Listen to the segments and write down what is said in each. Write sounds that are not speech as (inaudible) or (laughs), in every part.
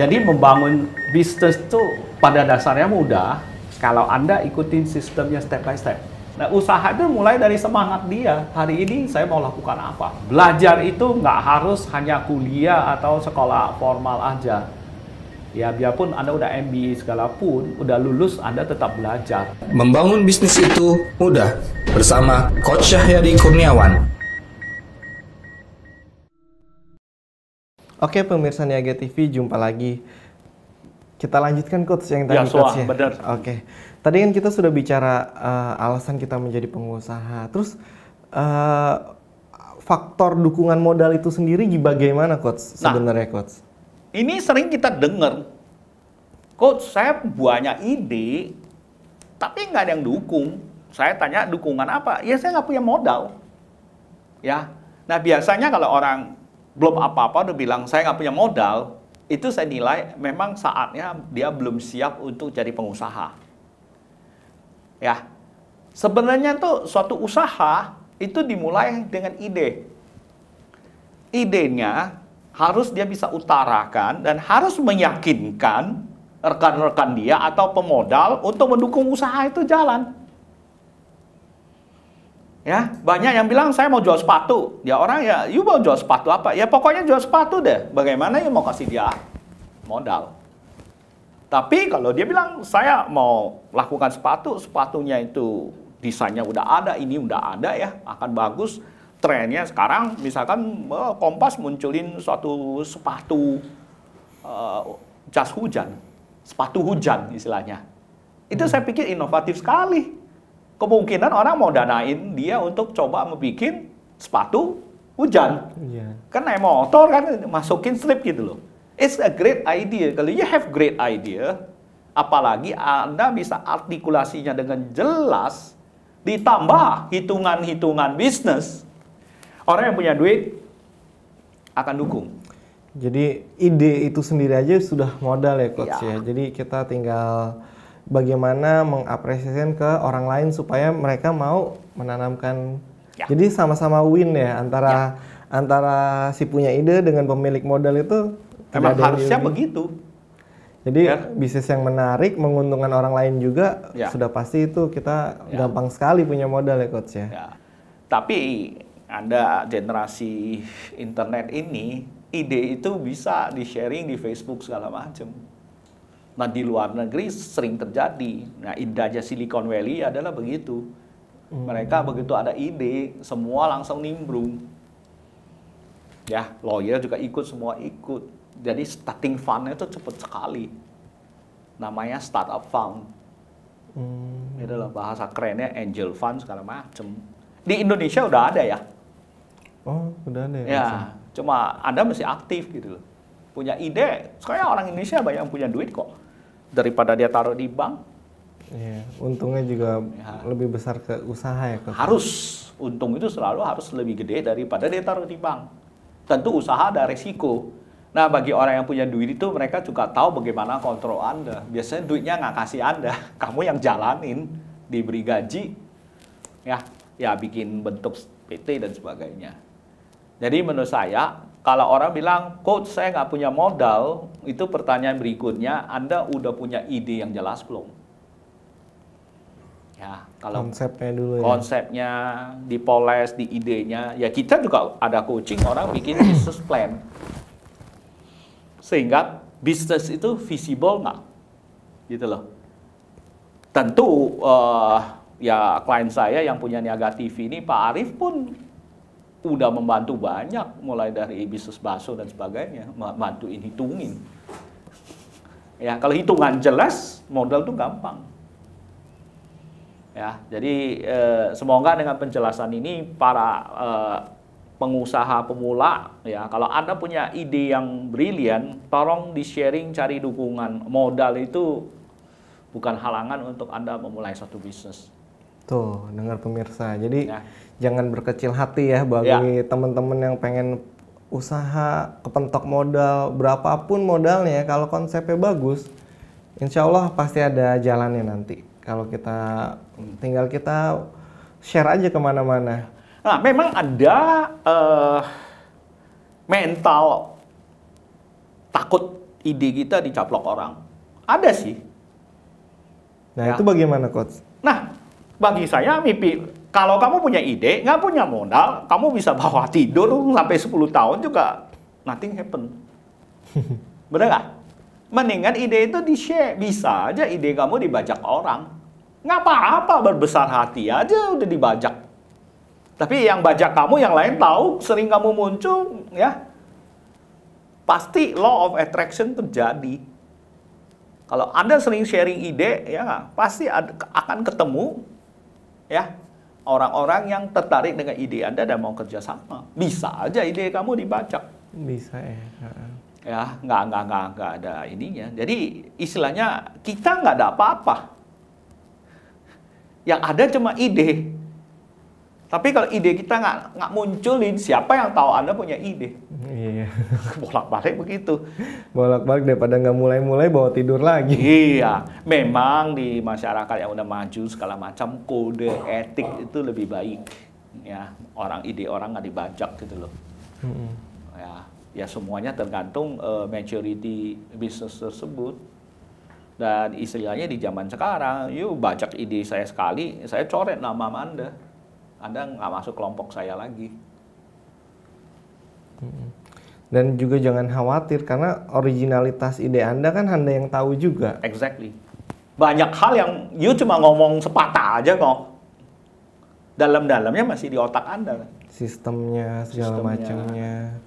Jadi membangun bisnis itu pada dasarnya mudah kalau Anda ikutin sistemnya step by step. Nah, usaha itu mulai dari semangat dia. Hari ini saya mau lakukan apa? Belajar itu nggak harus hanya kuliah atau sekolah formal aja. Ya, biarpun Anda udah MBA segala pun, udah lulus, Anda tetap belajar. Membangun bisnis itu mudah. Bersama Coach Syahyadi Kurniawan, Oke pemirsa Niaga TV, jumpa lagi. Kita lanjutkan coach yang tadi ya, soal, coach ya. Benar. Oke. Tadi kan kita sudah bicara uh, alasan kita menjadi pengusaha. Terus uh, faktor dukungan modal itu sendiri bagaimana coach sebenarnya nah, coach? Ini sering kita dengar. Coach, saya banyak ide tapi nggak ada yang dukung. Saya tanya dukungan apa? Ya saya nggak punya modal. Ya. Nah, biasanya kalau orang belum apa-apa udah bilang saya nggak punya modal, itu saya nilai memang saatnya dia belum siap untuk jadi pengusaha. Ya, sebenarnya tuh suatu usaha itu dimulai dengan ide. Idenya harus dia bisa utarakan dan harus meyakinkan rekan-rekan dia atau pemodal untuk mendukung usaha itu jalan. Ya, banyak yang bilang saya mau jual sepatu. Ya orang ya, you mau jual sepatu apa? Ya pokoknya jual sepatu deh. Bagaimana you mau kasih dia modal? Tapi kalau dia bilang saya mau lakukan sepatu, sepatunya itu desainnya udah ada, ini udah ada ya, akan bagus. Trennya sekarang misalkan eh, Kompas munculin suatu sepatu uh, jas hujan, sepatu hujan istilahnya. Itu hmm. saya pikir inovatif sekali kemungkinan orang mau danain dia untuk coba membuat sepatu hujan. Yeah. Kan naik motor kan masukin slip gitu loh. It's a great idea. Kalau you have great idea, apalagi Anda bisa artikulasinya dengan jelas, ditambah hitungan-hitungan bisnis, orang yang punya duit akan dukung. Jadi ide itu sendiri aja sudah modal ya coach yeah. ya. Jadi kita tinggal bagaimana mengapresiasikan ke orang lain supaya mereka mau menanamkan. Ya. Jadi sama-sama win ya antara ya. antara si punya ide dengan pemilik modal itu. Emang harusnya ini. begitu. Jadi ya. bisnis yang menarik, menguntungkan orang lain juga ya. sudah pasti itu kita ya. gampang sekali punya modal ya coach ya. ya. Tapi anda generasi internet ini ide itu bisa di sharing di Facebook segala macam Nah di luar negeri sering terjadi. Nah indahnya Silicon Valley adalah begitu. Hmm. Mereka begitu ada ide, semua langsung nimbrung. Ya, lawyer juga ikut, semua ikut. Jadi starting fund itu cepat sekali. Namanya startup fund. Hmm. Itu adalah bahasa kerennya angel fund segala macam Di Indonesia udah ada ya. Oh, udah ada ya. Ya, cuma Anda masih aktif gitu loh. Punya ide, sekarang orang Indonesia banyak yang punya duit kok daripada dia taruh di bank. Ya, untungnya juga ya. lebih besar ke usaha ya. Ke harus untung itu selalu harus lebih gede daripada dia taruh di bank. Tentu usaha ada resiko. Nah bagi orang yang punya duit itu mereka juga tahu bagaimana kontrol anda. Biasanya duitnya nggak kasih anda, (laughs) kamu yang jalanin, diberi gaji, ya, ya bikin bentuk PT dan sebagainya. Jadi menurut saya kalau orang bilang, coach saya nggak punya modal, itu pertanyaan berikutnya, Anda udah punya ide yang jelas belum? Ya, kalau konsepnya dulu ya. Konsepnya dipoles di idenya. Ya kita juga ada coaching orang bikin business plan. Sehingga bisnis itu visible nggak? Gitu loh. Tentu uh, ya klien saya yang punya Niaga TV ini Pak Arif pun udah membantu banyak mulai dari bisnis baso dan sebagainya bantuin hitungin ya kalau hitungan jelas modal tuh gampang ya jadi eh, semoga dengan penjelasan ini para eh, pengusaha pemula ya kalau anda punya ide yang brilian tolong di sharing cari dukungan modal itu bukan halangan untuk anda memulai satu bisnis tuh dengar pemirsa jadi ya jangan berkecil hati ya bagi ya. teman-teman yang pengen usaha kepentok modal berapapun modalnya ya, kalau konsepnya bagus insya Allah pasti ada jalannya nanti kalau kita tinggal kita share aja kemana-mana nah memang ada uh, mental takut ide kita dicaplok orang ada sih nah ya. itu bagaimana coach nah bagi saya mimpi kalau kamu punya ide, nggak punya modal, kamu bisa bawa tidur sampai 10 tahun juga nothing happen. (laughs) Bener nggak? Mendingan ide itu di-share. Bisa aja ide kamu dibajak orang. Nggak apa-apa, berbesar hati aja udah dibajak. Tapi yang bajak kamu, yang lain tahu, sering kamu muncul, ya. Pasti law of attraction terjadi. Kalau Anda sering sharing ide, ya pasti akan ketemu, ya orang-orang yang tertarik dengan ide Anda dan mau kerja sama. Bisa aja ide kamu dibaca. Bisa ya. Ya, nggak, nggak, nggak, nggak ada ininya. Jadi istilahnya kita nggak ada apa-apa. Yang ada cuma ide. Tapi kalau ide kita nggak, nggak munculin, siapa yang tahu Anda punya ide? Iya. (laughs) Bolak-balik begitu. Bolak-balik daripada nggak mulai-mulai bawa tidur lagi. Iya. Memang di masyarakat yang udah maju segala macam kode etik itu lebih baik. Ya, orang ide orang nggak dibajak gitu loh. Mm -hmm. Ya, ya semuanya tergantung uh, maturity bisnis tersebut. Dan istilahnya di zaman sekarang, yuk bajak ide saya sekali, saya coret nama Anda. Anda nggak masuk kelompok saya lagi. Mm -hmm dan juga jangan khawatir karena originalitas ide Anda kan Anda yang tahu juga. Exactly. Banyak hal yang you cuma ngomong sepatah aja kok. Dalam-dalamnya masih di otak Anda Sistemnya segala macamnya.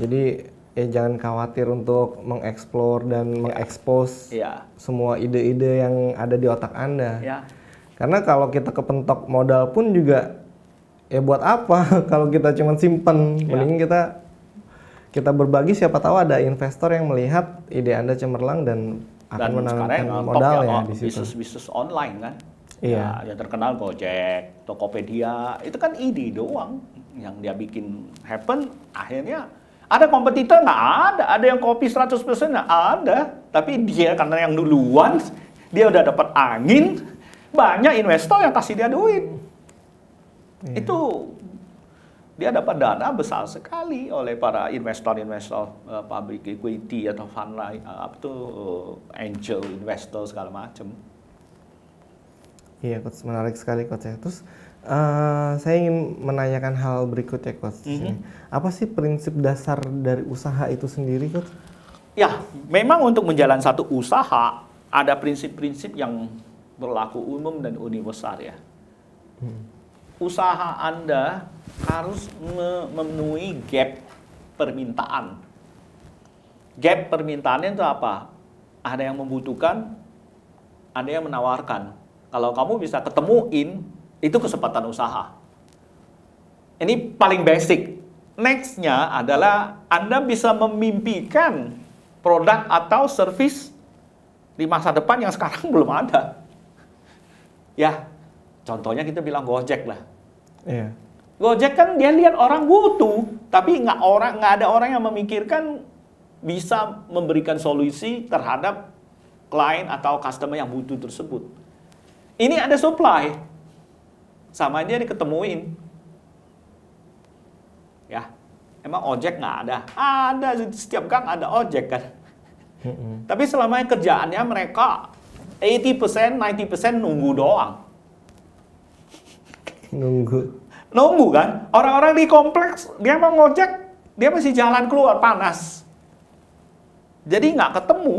Jadi ya jangan khawatir untuk mengeksplor dan yeah. mengekspos yeah. semua ide-ide yang ada di otak Anda. Yeah. Karena kalau kita kepentok modal pun juga ya buat apa (laughs) kalau kita cuma simpen, yeah. mending kita kita berbagi siapa tahu ada investor yang melihat ide Anda cemerlang dan akan dan menanamkan modal ya, ya oh, di situ. Bisnis-bisnis online kan. Iya. Ya, yang terkenal Gojek, Tokopedia, itu kan ide doang yang dia bikin happen akhirnya ada kompetitor nggak ada, ada yang kopi 100% nggak ada, tapi dia karena yang duluan dia udah dapat angin, banyak investor yang kasih dia duit. Iya. Itu dia dapat dana besar sekali oleh para investor-investor uh, eh, public equity atau fund lain, uh, eh, apa tuh uh, angel investor segala macam. Iya, coach menarik sekali coach ya. Terus uh, saya ingin menanyakan hal berikutnya coach. Mm -hmm. Apa sih prinsip dasar dari usaha itu sendiri coach? Ya, memang untuk menjalankan satu usaha ada prinsip-prinsip yang berlaku umum dan universal ya. Hmm usaha Anda harus memenuhi gap permintaan. Gap permintaan itu apa? Ada yang membutuhkan, ada yang menawarkan. Kalau kamu bisa ketemuin, itu kesempatan usaha. Ini paling basic. Nextnya adalah Anda bisa memimpikan produk atau service di masa depan yang sekarang (laughs) belum ada. Ya, contohnya kita bilang Gojek lah Yeah. Gojek kan dia lihat orang butuh, tapi nggak orang nggak ada orang yang memikirkan bisa memberikan solusi terhadap klien atau customer yang butuh tersebut. Ini ada supply, sama aja diketemuin. Ya, emang ojek nggak ada? Ada setiap gang ada ojek kan. Tapi selama kerjaannya mereka 80%, 90% nunggu doang. Nunggu. Nunggu kan? Orang-orang di kompleks, dia mau ngojek, dia masih jalan keluar panas. Jadi nggak ketemu.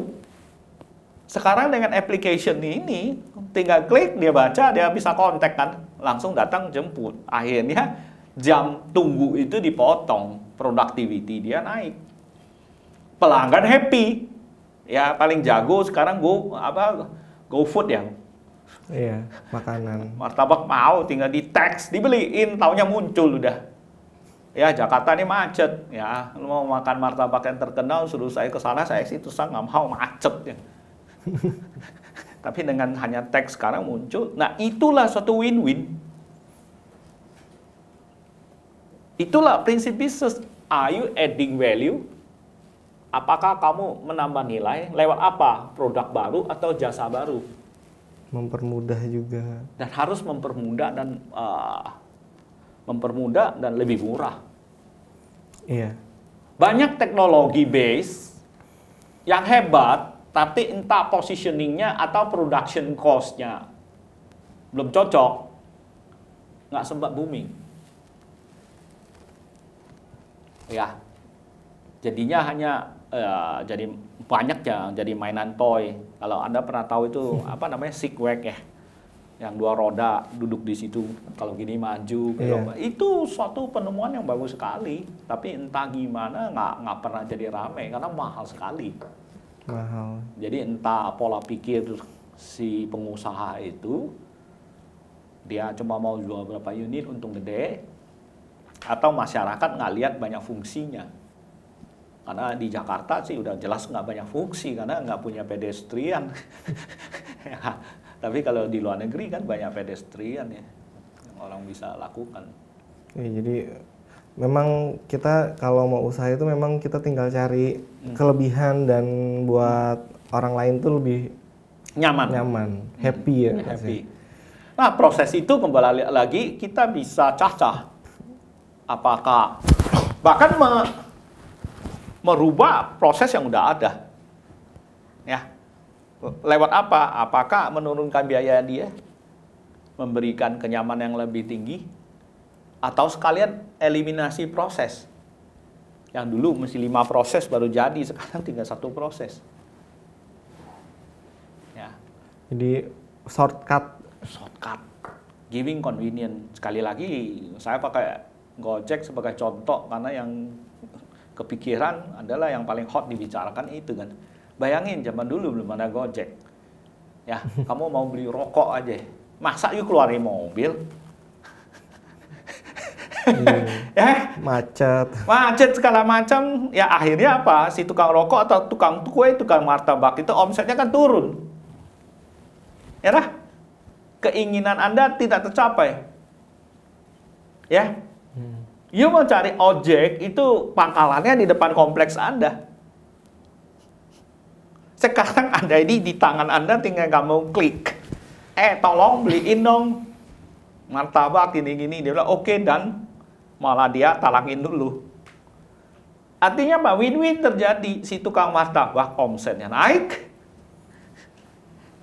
Sekarang dengan application ini, tinggal klik, dia baca, dia bisa kontak kan. Langsung datang jemput. Akhirnya jam tunggu itu dipotong. Productivity dia naik. Pelanggan happy. Ya paling jago sekarang go apa food yang Iya, makanan. Martabak mau tinggal di teks, dibeliin, taunya muncul udah. Ya, Jakarta ini macet ya. Lu mau makan martabak yang terkenal suruh saya ke sana, saya sih terus nggak mau macet ya. (laughs) Tapi dengan hanya teks sekarang muncul. Nah, itulah suatu win-win. Itulah prinsip bisnis. Are you adding value? Apakah kamu menambah nilai lewat apa? Produk baru atau jasa baru? mempermudah juga dan harus mempermudah dan uh, mempermudah dan lebih murah iya banyak teknologi base yang hebat tapi entah positioningnya atau production costnya belum cocok nggak sempat booming ya jadinya hanya ya, jadi banyak ya jadi mainan toy. Kalau Anda pernah tahu itu (laughs) apa namanya Sigwag ya. Yang dua roda duduk di situ, kalau gini maju, yeah. Iya. itu suatu penemuan yang bagus sekali. Tapi entah gimana nggak nggak pernah jadi rame karena mahal sekali. Mahal. Jadi entah pola pikir si pengusaha itu dia cuma mau jual berapa unit untung gede atau masyarakat nggak lihat banyak fungsinya karena di Jakarta sih udah jelas nggak banyak fungsi karena nggak punya pedestrian. (laughs) Ya, tapi kalau di luar negeri kan banyak pedestrian ya yang orang bisa lakukan. Ya, jadi memang kita kalau mau usaha itu memang kita tinggal cari hmm. kelebihan dan buat hmm. orang lain tuh lebih nyaman, nyaman, hmm. happy ya. Hmm, happy. Nah proses itu kembali lagi kita bisa cacah apakah bahkan merubah proses yang udah ada. Ya. Lewat apa? Apakah menurunkan biaya dia? Memberikan kenyamanan yang lebih tinggi? Atau sekalian eliminasi proses? Yang dulu mesti lima proses baru jadi, sekarang tinggal satu proses. Ya. Jadi shortcut. Shortcut. Giving convenience. Sekali lagi, saya pakai Gojek sebagai contoh karena yang kepikiran adalah yang paling hot dibicarakan itu kan. Bayangin zaman dulu belum ada Gojek. Ya, (laughs) kamu mau beli rokok aja. Masa yuk keluarin mobil? Hmm, (laughs) ya macet macet segala macam ya akhirnya apa si tukang rokok atau tukang kue tukang martabak itu omsetnya kan turun ya keinginan anda tidak tercapai ya You mau cari ojek itu pangkalannya di depan kompleks Anda. Sekarang Anda ini di tangan Anda tinggal kamu klik. Eh, tolong beliin dong martabak ini gini Dia bilang, oke okay, dan malah dia talangin dulu. Artinya apa? Win-win terjadi. Si tukang martabak omsetnya naik.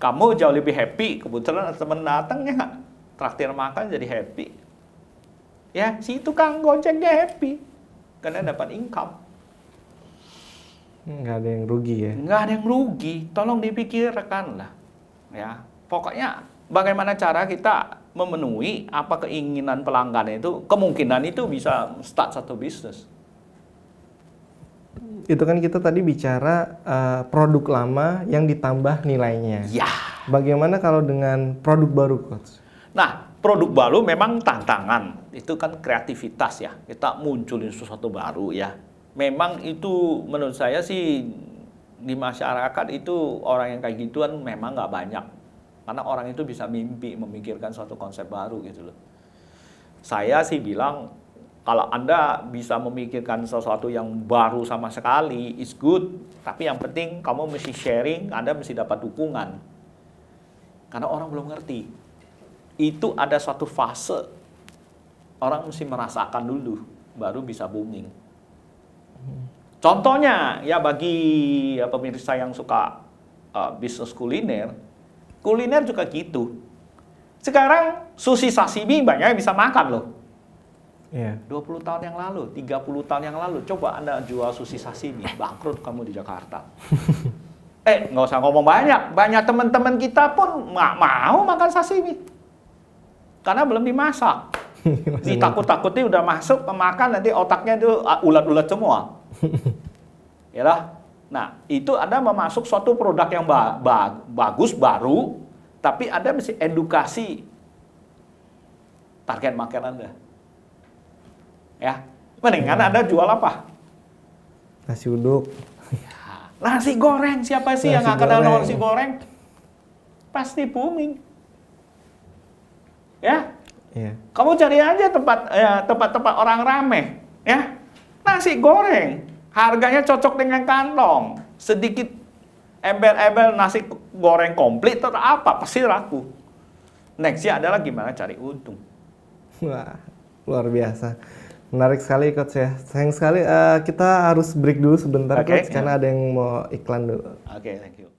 Kamu jauh lebih happy. Kebetulan teman datangnya, Traktir makan jadi happy ya si tukang goncengnya happy karena dapat income nggak ada yang rugi ya nggak ada yang rugi tolong dipikirkan lah ya pokoknya bagaimana cara kita memenuhi apa keinginan pelanggan itu kemungkinan itu bisa start satu bisnis itu kan kita tadi bicara uh, produk lama yang ditambah nilainya ya bagaimana kalau dengan produk baru coach nah produk baru memang tantangan. Itu kan kreativitas ya. Kita munculin sesuatu baru ya. Memang itu menurut saya sih di masyarakat itu orang yang kayak gituan memang nggak banyak. Karena orang itu bisa mimpi memikirkan suatu konsep baru gitu loh. Saya sih bilang kalau Anda bisa memikirkan sesuatu yang baru sama sekali, is good. Tapi yang penting kamu mesti sharing, Anda mesti dapat dukungan. Karena orang belum ngerti itu ada suatu fase orang mesti merasakan dulu baru bisa booming. Contohnya ya bagi ya, pemirsa yang suka uh, bisnis kuliner, kuliner juga gitu. Sekarang sushi sashimi banyak yang bisa makan loh. Yeah. 20 tahun yang lalu, 30 tahun yang lalu, coba Anda jual sushi sashimi, bangkrut kamu di Jakarta. (laughs) eh, nggak usah ngomong banyak, banyak teman-teman kita pun nggak mau makan sashimi. Karena belum dimasak. (laughs) Ditakut-takuti udah masuk, pemakan nanti otaknya itu ah, ulat-ulat semua. (laughs) Yalah. Nah, itu Anda memasuk suatu produk yang ba ba bagus, baru, tapi Anda mesti edukasi target market Anda. Ya, mendingan iya. Anda jual apa? Nasi uduk. Ya. Nasi goreng, siapa sih nasi yang akan kenal nasi goreng? Pasti booming ya. Iya. Kamu cari aja tempat ya, tempat-tempat orang rame, ya. Nasi goreng harganya cocok dengan kantong. Sedikit ember-ember nasi goreng komplit atau apa pasti laku. Nextnya adalah gimana cari untung. Wah, luar biasa. Menarik sekali coach ya. Sayang sekali uh, kita harus break dulu sebentar okay, coach yeah. karena ada yang mau iklan dulu. Oke, okay, thank you.